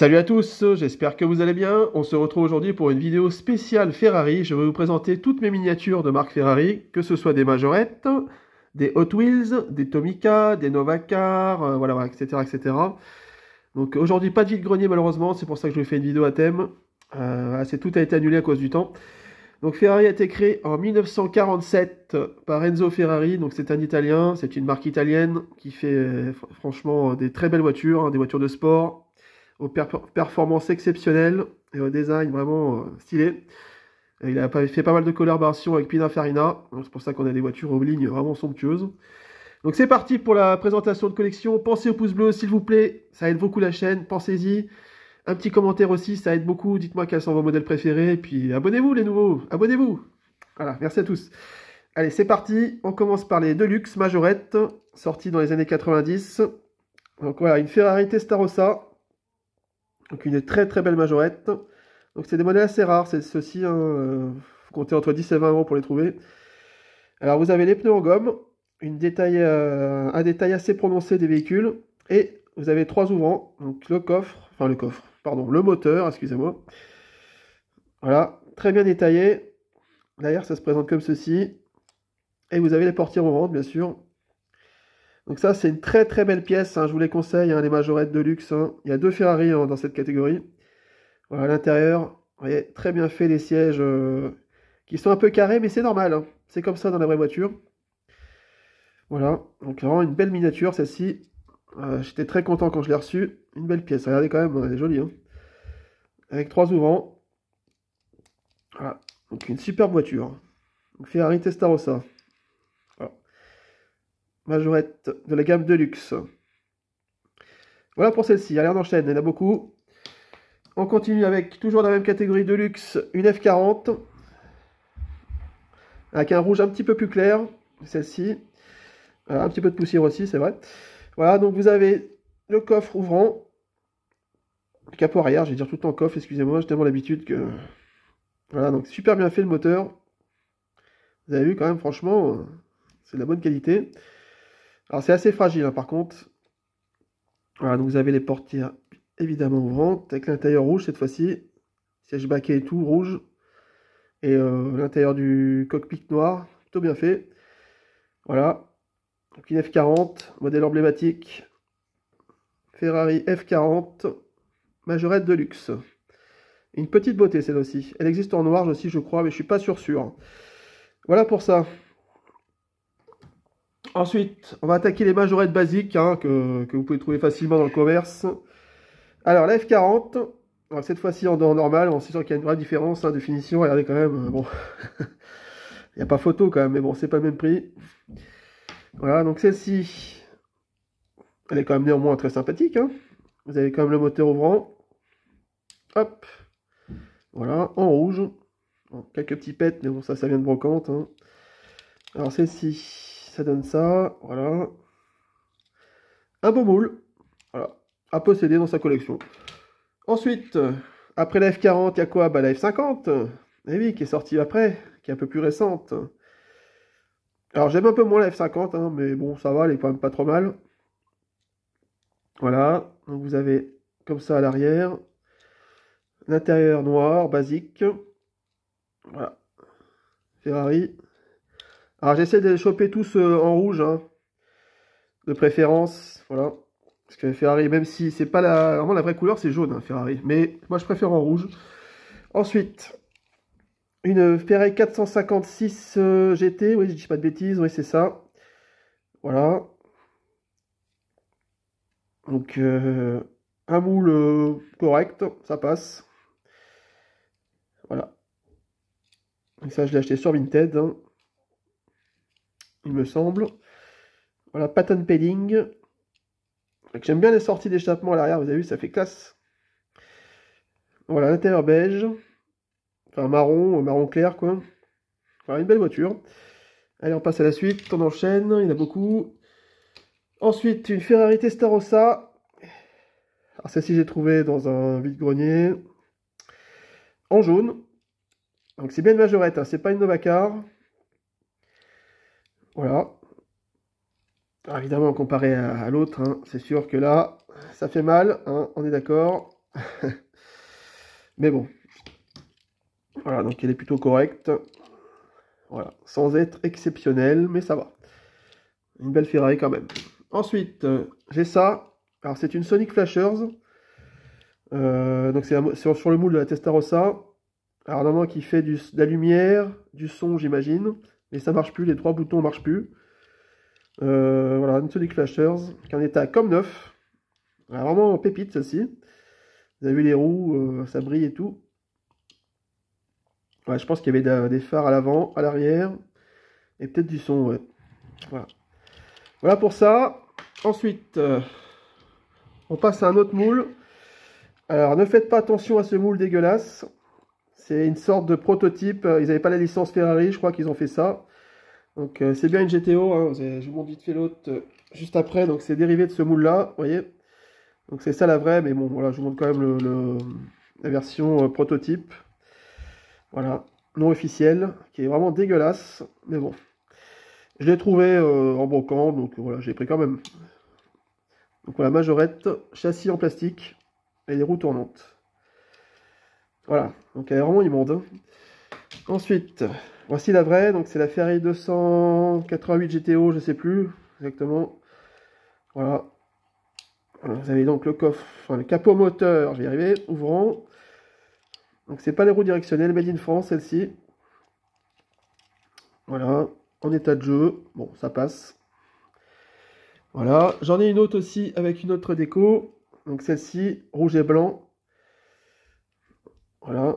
Salut à tous, j'espère que vous allez bien. On se retrouve aujourd'hui pour une vidéo spéciale Ferrari. Je vais vous présenter toutes mes miniatures de marque Ferrari, que ce soit des majorettes, des Hot Wheels, des Tomica, des Novacar, euh, voilà, etc., etc. Donc aujourd'hui, pas de vide-grenier malheureusement, c'est pour ça que je vous fais une vidéo à thème. Euh, tout a été annulé à cause du temps. Donc Ferrari a été créé en 1947 par Enzo Ferrari, donc c'est un Italien, c'est une marque italienne qui fait euh, franchement des très belles voitures, hein, des voitures de sport, aux performances exceptionnelles et au design vraiment euh, stylé. il a fait pas mal de collaborations avec Pininfarina, c'est pour ça qu'on a des voitures aux lignes vraiment somptueuses. Donc c'est parti pour la présentation de collection. Pensez au pouce bleu s'il vous plaît, ça aide beaucoup la chaîne, pensez-y. Un petit commentaire aussi, ça aide beaucoup. Dites-moi quels sont vos modèles préférés. Et puis abonnez-vous les nouveaux, abonnez-vous. Voilà, merci à tous. Allez, c'est parti. On commence par les Deluxe Majorette, sorties dans les années 90. Donc voilà, une Ferrari Testarossa, donc une très très belle majorette. Donc c'est des monnaies assez rares, c'est ceci. vous hein, euh, comptez entre 10 et 20 euros pour les trouver. Alors vous avez les pneus en gomme, euh, un détail assez prononcé des véhicules, et vous avez trois ouvrants, donc le coffre, enfin le coffre, pardon, le moteur, excusez-moi. Voilà, très bien détaillé. D'ailleurs, ça se présente comme ceci. Et vous avez les portières ouvertes, bien sûr, donc ça, c'est une très très belle pièce. Hein. Je vous les conseille, hein, les majorettes de luxe. Hein. Il y a deux Ferrari dans cette catégorie. Voilà, à l'intérieur, vous voyez, très bien fait les sièges euh, qui sont un peu carrés, mais c'est normal. C'est comme ça dans la vraie voiture. Voilà, donc vraiment une belle miniature celle-ci. Euh, j'étais très content quand je l'ai reçue. Une belle pièce, regardez quand même, elle est jolie. Avec trois ouvrants. Voilà, donc une superbe voiture. Ferrari Testarossa majorette de la gamme Deluxe. Voilà pour celle-ci. Allez, on enchaîne, il y en a beaucoup. On continue avec, toujours dans la même catégorie de luxe, une F40. Avec un rouge un petit peu plus clair, celle-ci. Euh, un petit peu de poussière aussi, c'est vrai. Voilà, donc vous avez le coffre ouvrant. Le capot arrière, je vais dire tout le temps coffre, excusez-moi, j'ai tellement l'habitude que... Voilà, donc super bien fait le moteur. Vous avez vu quand même, franchement, euh, c'est de la bonne qualité. Alors c'est assez fragile hein. par contre. Voilà, donc vous avez les portières évidemment ouvrantes, avec l'intérieur rouge cette fois-ci, siège baquet et tout, rouge, et euh, l'intérieur du cockpit noir, plutôt bien fait. Voilà, donc une F40, modèle emblématique, Ferrari F40, majorette de luxe. Une petite beauté celle aussi, elle existe en noir aussi je crois, mais je suis pas sûr sûr. Voilà pour ça. Ensuite, on va attaquer les majorettes basiques hein, que, vous pouvez trouver facilement dans le commerce. Alors, la F40, cette fois-ci en dehors normal, on sait qu'il y a une vraie différence hein, de finition. Regardez quand même, euh, bon, il n'y a pas photo quand même, mais bon, c'est pas le même prix. Voilà, donc celle-ci, elle est quand même néanmoins très sympathique. Hein. Vous avez quand même le moteur ouvrant. Hop, voilà, en rouge. quelques petits pets, mais bon, ça, ça vient de brocante. Alors, celle-ci, ça donne ça, voilà. Un beau moule, à posséder dans sa collection. Ensuite, après la F40, il y a quoi Bah la F50, et eh oui, qui est sortie après, qui est un peu plus récente. Alors j'aime un peu moins la F50, hein, mais bon, ça va, elle est quand même pas trop mal. Voilà, donc vous avez comme ça à l'arrière. L'intérieur noir, basique. Voilà. Ferrari. Alors j'essaie de choper tous euh, en rouge, hein. de préférence, voilà. Parce que Ferrari, même si c'est pas la... Vraiment la vraie couleur, c'est jaune, hein, Ferrari. Mais moi je préfère en rouge. Ensuite, une Ferrari 456 euh, GT, oui je dis pas de bêtises, oui c'est ça. Voilà. Donc euh, un moule correct, ça passe. Voilà. Et ça je l'ai acheté sur Vinted. Hein il me semble. Voilà, pattern padding. J'aime bien les sorties d'échappement à l'arrière, vous avez vu, ça fait classe. Voilà, l'intérieur beige. Enfin, marron, euh, marron clair, quoi. Voilà, une belle voiture. Allez, on passe à la suite, on enchaîne, il y en a beaucoup. Ensuite, une Ferrari Testarossa. Alors celle-ci, j'ai trouvé dans un vide-grenier. En jaune. Donc c'est bien une majorette, hein, c'est pas une Novacar. Voilà. évidemment, comparé à, l'autre, hein, c'est sûr que là, ça fait mal, hein, on est d'accord. Mais bon. Voilà, donc elle est plutôt correcte. Voilà, sans être exceptionnelle, mais ça va. Une belle ferraille quand même. Ensuite, euh, j'ai ça. Alors c'est une Sonic Flashers. Euh, donc c'est sur, le moule de la Testarossa. Alors normalement qui fait de la lumière, du son j'imagine, et ça marche plus, les trois boutons marchent plus. Euh, voilà, une Clashers, qui en est état comme neuf. Ah, vraiment pépite ceci Vous avez vu les roues, euh, ça brille et tout. je pense qu'il y avait des phares à l'avant, à l'arrière. Et peut-être du son, ouais. Voilà. Voilà pour ça. Ensuite, euh, on passe à un autre moule. Alors, ne faites pas attention à ce moule dégueulasse. C'est une sorte de prototype. Euh, ils n'avaient pas la licence Ferrari, je crois qu'ils ont fait ça. Donc euh, c'est bien une GTO. Hein. Je vous montre vite fait l'autre euh, juste après. Donc c'est dérivé de ce moule-là, vous voyez. Donc c'est ça la vraie, mais bon, voilà, je vous montre quand même le, la version prototype. Voilà, non officielle, qui est vraiment dégueulasse, mais bon. Je l'ai trouvé en brocante, donc voilà, j'ai pris quand même. Donc voilà, majorette, châssis en plastique et les roues tournantes. Voilà, donc elle est vraiment immonde. Hein. Ensuite, voici la vraie, donc c'est la Ferrari 288 GTO, je ne sais plus exactement. Voilà. Euh, vous avez donc le coffre, enfin le capot moteur, je vais y arriver, ouvrant. Donc c'est pas les roues directionnelles, mais in France celle-ci. Voilà, en état de jeu, bon ça passe. Voilà, j'en ai une autre aussi avec une autre déco. Donc celle-ci, rouge et blanc, voilà.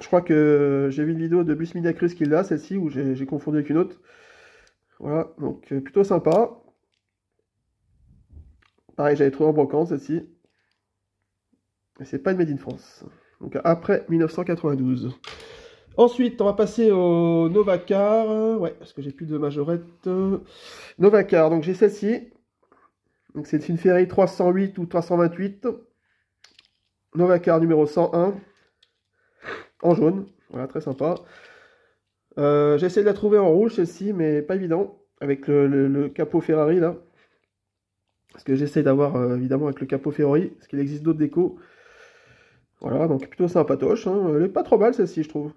Je crois que j'ai vu une vidéo de Bus qui l'a, celle-ci, où j'ai confondu avec une autre. Voilà, donc euh, plutôt sympa. Pareil, j'avais trouvé en brocante celle-ci. Mais c'est pas une Made in France. Donc après 1992. Ensuite, on va passer au Novacar. Ouais, parce que j'ai plus de majorette. Novacar, donc j'ai celle-ci. Donc c'est une ferry 308 ou 328. Novacar numéro 101 en jaune. Voilà, très sympa. J'essaie euh, J'ai essayé de la trouver en rouge celle-ci, mais pas évident. Avec le, capot Ferrari là. Ce que j'essaie d'avoir euh, évidemment avec le capot Ferrari, parce qu'il existe d'autres décos. Voilà, donc plutôt sympatoche. Hein. Elle est pas trop mal celle-ci, je trouve.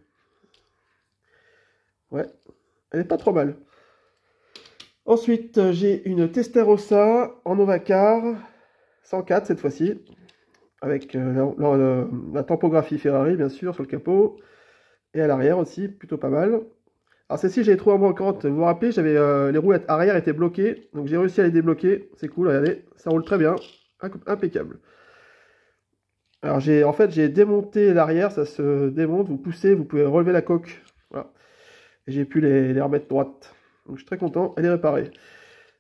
Ouais, elle est pas trop mal. Ensuite, j'ai une Testarossa en Novacar 104 cette fois-ci avec euh, la, la, tempographie Ferrari, bien sûr, sur le capot. Et à l'arrière aussi, plutôt pas mal. Alors celle-ci, j'ai trouvé en manquante. Vous vous rappelez, j'avais euh, les roulettes arrière étaient bloquées. Donc j'ai réussi à les débloquer. C'est cool, regardez. Ça roule très bien. Impeccable. Alors j'ai en fait, j'ai démonté l'arrière. Ça se démonte. Vous poussez, vous pouvez relever la coque. Voilà. Et j'ai pu les, les, remettre droite. Donc je suis très content. Elle est réparée.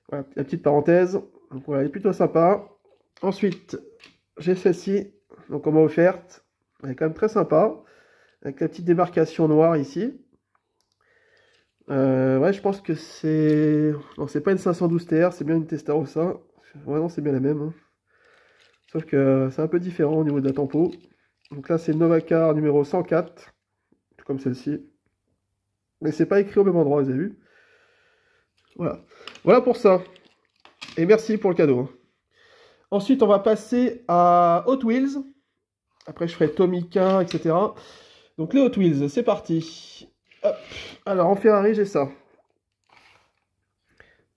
Voilà, la petite parenthèse. Donc voilà, elle est plutôt sympa. Ensuite, j'ai celle-ci, donc on m'a offerte. Elle est quand même très sympa, avec la petite démarcation noire ici. Euh, ouais, je pense que c'est... Non, c'est pas une 512 TR, c'est bien une Testarossa. Vraiment, c'est bien la même. Hein. Sauf que euh, c'est un peu différent au niveau de la tempo. Donc là, c'est novakar numéro 104, tout comme celle-ci. Mais c'est pas écrit au même endroit, vous avez vu. Voilà. Voilà pour ça. Et merci pour le cadeau. Hein. Ensuite, on va passer à Hot Wheels. Après, je ferai Tomica, etc. Donc, les Hot Wheels, c'est parti. Alors, en Ferrari, j'ai ça.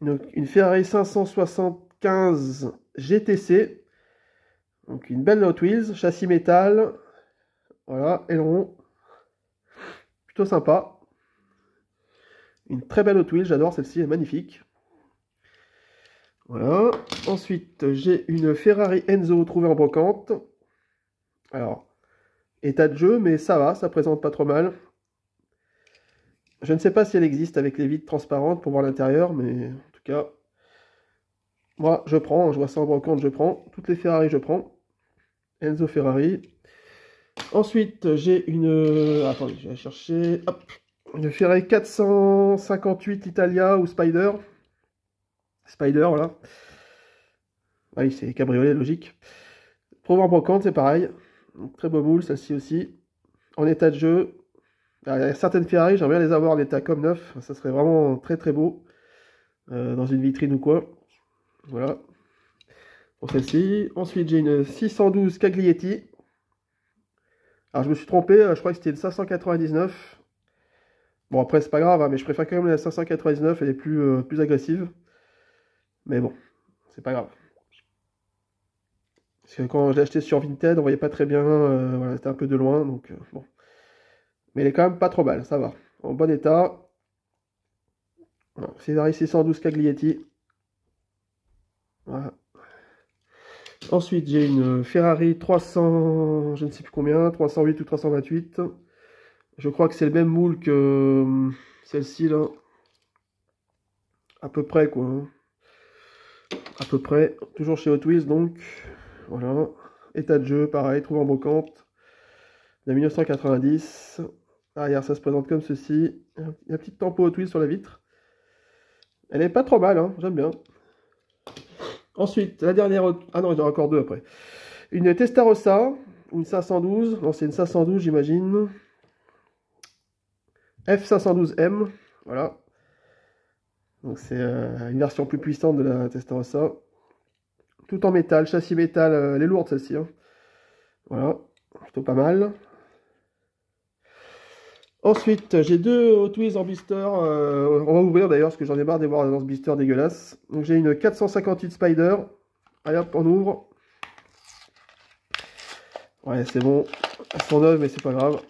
une Ferrari 575 GTC. Donc, une belle Hot Wheels, châssis métal. Voilà, aileron. Plutôt sympa. Une très belle Hot Wheels, j'adore celle-ci, elle est magnifique. Voilà. Ensuite, j'ai une Ferrari Enzo trouvée en brocante. Alors, état de jeu, mais ça va, ça présente pas trop mal. Je ne sais pas si elle existe avec les vitres transparentes pour voir l'intérieur, mais en tout cas, moi je prends, je vois ça en brocante, je prends. Toutes les Ferrari, je prends. Enzo Ferrari. Ensuite, j'ai une. Attendez, je vais chercher. Hop. Une Ferrari 458 Italia ou Spider. Spider, voilà. Oui, c'est cabriolet, logique. Prove en c'est pareil. très beau moule, celle-ci aussi. En état de jeu. Bah, il y a certaines Ferrari, j'aimerais bien les avoir en état comme neuf. Ça serait vraiment très très beau. Euh, dans une vitrine ou quoi. Voilà. Pour celle-ci. Ensuite, j'ai une 612 Caglietti. Alors, je me suis trompé. Euh, je crois que c'était une 599. Bon, après, c'est pas grave, hein, mais je préfère quand même la 599. Elle est plus, euh, plus agressive. Mais bon, c'est pas grave. Parce que quand j'ai acheté sur Vinted, on voyait pas très bien, euh, voilà, c'était un peu de loin, donc euh, bon. Mais elle est quand même pas trop mal, ça va. En bon état. Ferrari 112 Caglietti. Ensuite, j'ai une Ferrari 300, je ne sais plus combien, 308 ou 328. Je crois que c'est le même moule que euh, celle-ci, là. À peu près, quoi. Hein à peu près, toujours chez Hot Wheels donc, voilà, état de jeu, pareil, trouve en brocante, de 1990, arrière ça se présente comme ceci, la petite tempo Hot Wheels sur la vitre, elle n'est pas trop mal, hein, j'aime bien. Ensuite, la dernière, ah non, il y en encore deux après, une Testarossa, une 512, non c'est une 512 j'imagine, F512M, voilà, donc c'est euh, une version plus puissante de la Testarossa. Tout en métal, châssis métal, elle euh, est lourde celle-ci. Hein. Voilà, plutôt pas mal. Ensuite, j'ai deux Hot Wheels en blister. Euh, on va ouvrir d'ailleurs, parce que j'en ai marre de voir dans ce blister dégueulasse. Donc j'ai une 458 Spider. Allez hop, on ouvre. Ouais, c'est bon. Elles sont mais c'est pas grave.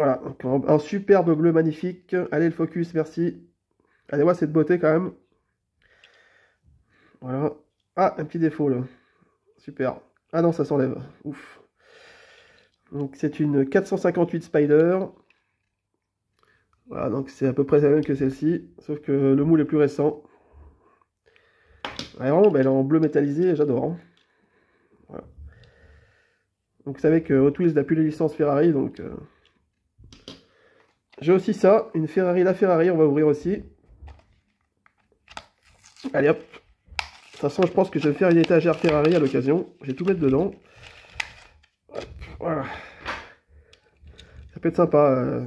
Voilà, un superbe bleu magnifique. Allez, le focus, merci. Allez voir cette beauté quand même. Voilà. Ah, un petit défaut là. Super. Ah non, ça s'enlève. Ouf. Donc c'est une 458 Spider. Voilà, donc c'est à peu près la même que celle-ci, sauf que le moule est plus récent. est elle est en bleu métallisé, j'adore. Hein. Donc vous savez que Hot Wheels n'a plus les licences Ferrari, donc... Euh, j'ai aussi ça, une Ferrari, la Ferrari, on va ouvrir aussi. Allez hop. De toute façon, je pense que je vais faire une étagère Ferrari à l'occasion. Je vais tout mettre dedans. voilà. Ça peut être sympa. Euh...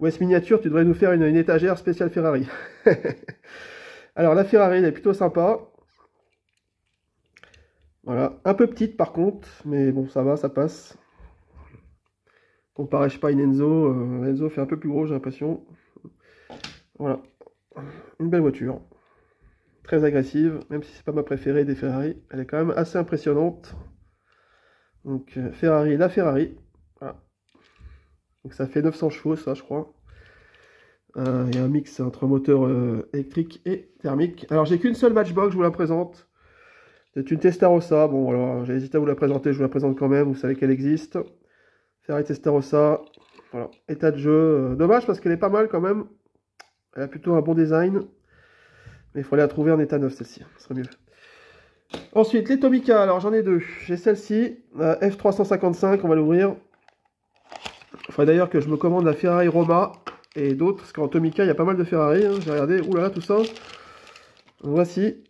West Miniature, tu devrais nous faire une, une étagère spéciale Ferrari. Alors, la Ferrari, elle est plutôt sympa. Voilà, un peu petite par contre, mais bon, ça va, ça passe on paraît, pas, une Enzo. Euh, Enzo fait un peu plus gros, j'ai l'impression. Voilà. Une belle voiture. Très agressive, même si c'est pas ma préférée des Ferrari. Elle est quand même assez impressionnante. Donc, euh, Ferrari, la Ferrari. Voilà. Donc, ça fait 900 chevaux, ça, je crois. Euh, il y a un mix entre moteur électrique et thermique. Alors, j'ai qu'une seule matchbox, je vous la présente. C'est une Testarossa. Bon, alors, j'ai hésité à vous la présenter, je vous la présente quand même. Vous savez qu'elle existe. Ferrari Testarossa. Voilà, état de jeu. Euh, dommage parce qu'elle est pas mal quand même. Elle a plutôt un bon design. Mais il faut aller la trouver en état neuf celle-ci. Ce serait mieux. Ensuite, les Tomica. Alors j'en ai deux. J'ai celle-ci, euh, F355, on va l'ouvrir. Il faudrait d'ailleurs que je me commande la Ferrari Roma et d'autres, parce qu'en Tomica, il y a pas mal de Ferrari. Hein. J'ai regardé, oulala, tout ça. Voici.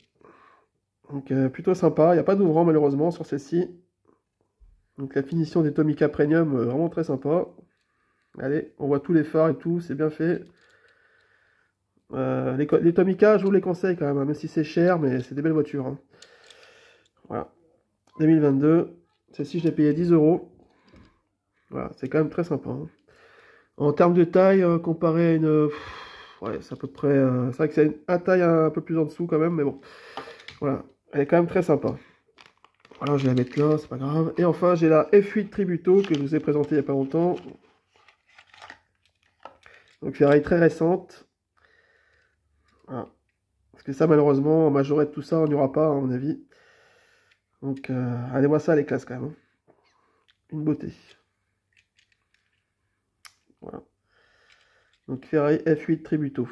Donc euh, plutôt sympa. Il n'y a pas d'ouvrant malheureusement sur celle-ci. Donc la finition des Tomica Premium, euh, vraiment très sympa. Allez, on voit tous les phares et tout, c'est bien fait. Euh, les, Tomica, je vous les conseille quand même, hein, même si c'est cher, mais c'est des belles voitures. Hein. Voilà. 2022. Celle-ci, je l'ai payé 10 euros. Voilà, c'est quand même très sympa. Hein. En termes de taille, euh, comparé à une... ouais, c'est à peu près... c'est vrai que c'est une, taille un peu plus en dessous quand même, mais bon. Voilà, elle est quand même très sympa. Alors je vais la mettre là, c'est pas grave. Et enfin, j'ai la F8 Tributo que je vous ai présenté il n'y a pas longtemps. Donc, Ferrari très récente. Parce que ça, malheureusement, en de tout ça, on n'y aura pas, à mon avis. Donc, euh, allez voir ça, les classes, quand même. Hein. Une beauté. Voilà. Donc, Ferrari F8 Tributo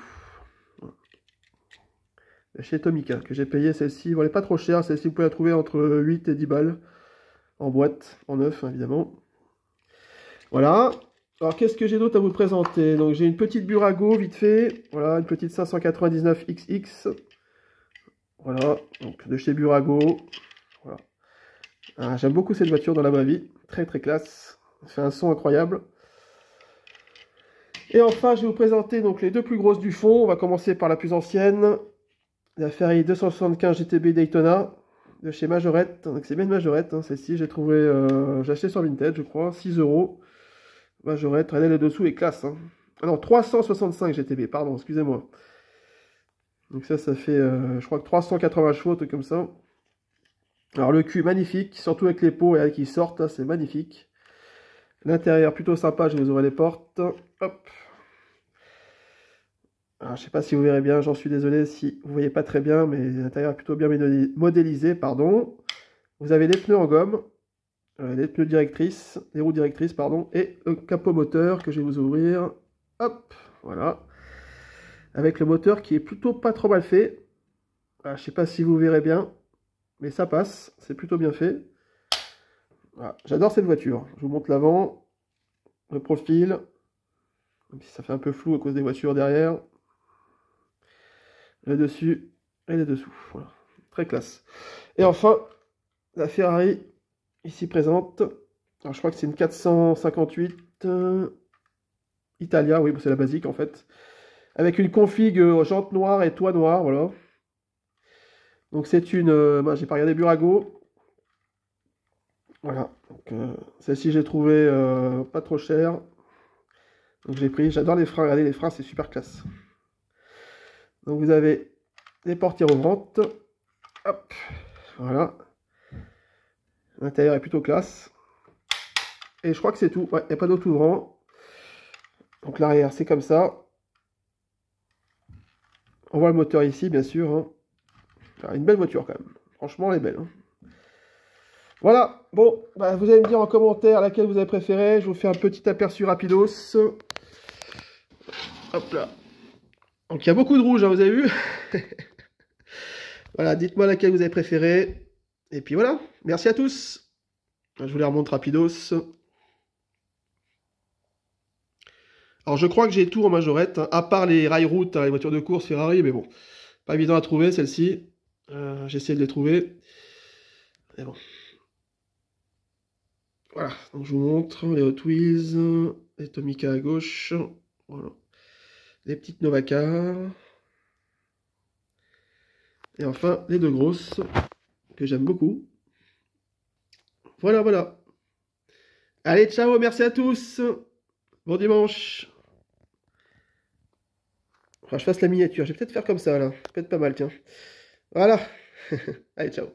chez Tomica, que j'ai payé celle-ci, elle n'est pas trop chère, celle-ci vous pouvez la trouver entre 8 et 10 balles, en boîte, en neuf évidemment. Voilà, alors qu'est-ce que j'ai d'autre à vous présenter Donc j'ai une petite Burago, vite fait, voilà, une petite 599XX, voilà, donc de chez Burago, ah, J'aime beaucoup cette voiture dans la ma vie, très très classe, elle fait un son incroyable. Et enfin, je vais vous présenter donc les deux plus grosses du fond. On va commencer par la plus ancienne, la Ferrari 275 GTB Daytona de chez Majorette. Donc c'est bien Majorette, hein, celle-ci. J'ai trouvé, euh, j'ai acheté sur Vinted, je crois, 6 euros. Majorette, traînait le dessous est classe. Hein. Ah non, 365 GTB, pardon, excusez-moi. Donc ça, ça fait, euh, je crois que 380 chevaux, tout comme ça. Alors le cul, magnifique, surtout avec les pots et avec qui sortent, hein, c'est magnifique. L'intérieur, plutôt sympa, je les ouvrir les portes. Hop, je ne sais pas si vous verrez bien, j'en suis désolé si vous ne voyez pas très bien, mais l'intérieur est plutôt bien modélisé. Pardon. Vous avez des pneus en gomme, des euh, pneus directrices, les roues directrices, pardon, et un capot moteur que je vais vous ouvrir. Hop, voilà. Avec le moteur qui est plutôt pas trop mal fait. Ah, je ne sais pas si vous verrez bien, mais ça passe, c'est plutôt bien fait. Ah, j'adore cette voiture. Je vous montre l'avant, le profil, même ça fait un peu flou à cause des voitures derrière dessus et les dessous. Très classe. Et enfin, la Ferrari, ici présente. Alors, je crois que c'est une 458 euh, Italia, oui, c'est la basique en fait. Avec une config euh, jante noire et toit noir, voilà. Donc c'est une... Euh, bah, j'ai pas regardé Burago. Voilà. Celle-ci, j'ai trouvé pas trop cher Donc j'ai pris. J'adore les freins. Regardez, les freins, c'est super classe. Donc vous avez des portières ouvrantes. Hop, voilà. L'intérieur est plutôt classe. Et je crois que c'est tout. Ouais, il n'y a pas d'autre ouvrant. Donc l'arrière, c'est comme ça. On voit le moteur ici, bien sûr. Hein. une belle voiture quand même. Franchement, elle est belle. Hein. Voilà, bon, bah, vous allez me dire en commentaire laquelle vous avez préféré. Je vous fais un petit aperçu rapidos. Hop là. Donc il y a beaucoup de rouge, hein, vous avez vu Voilà, dites-moi laquelle vous avez préférée. Et puis voilà, merci à tous. Je vous les remonte rapidos. Alors je crois que j'ai tout en majorette, hein, à part les rail route, hein, les voitures de course Ferrari, mais bon, pas évident à trouver celle-ci. Euh, J'essaie de les trouver. Mais bon. Voilà, donc je vous montre les Hot Wheels, les Tomica à gauche. Voilà petites Novacar. Et enfin, les deux grosses, que j'aime beaucoup. Voilà, voilà. Allez, ciao, merci à tous. Bon dimanche. je fasse la miniature. Je vais peut-être faire comme ça, là. Peut-être pas mal, tiens. Voilà. Allez, ciao.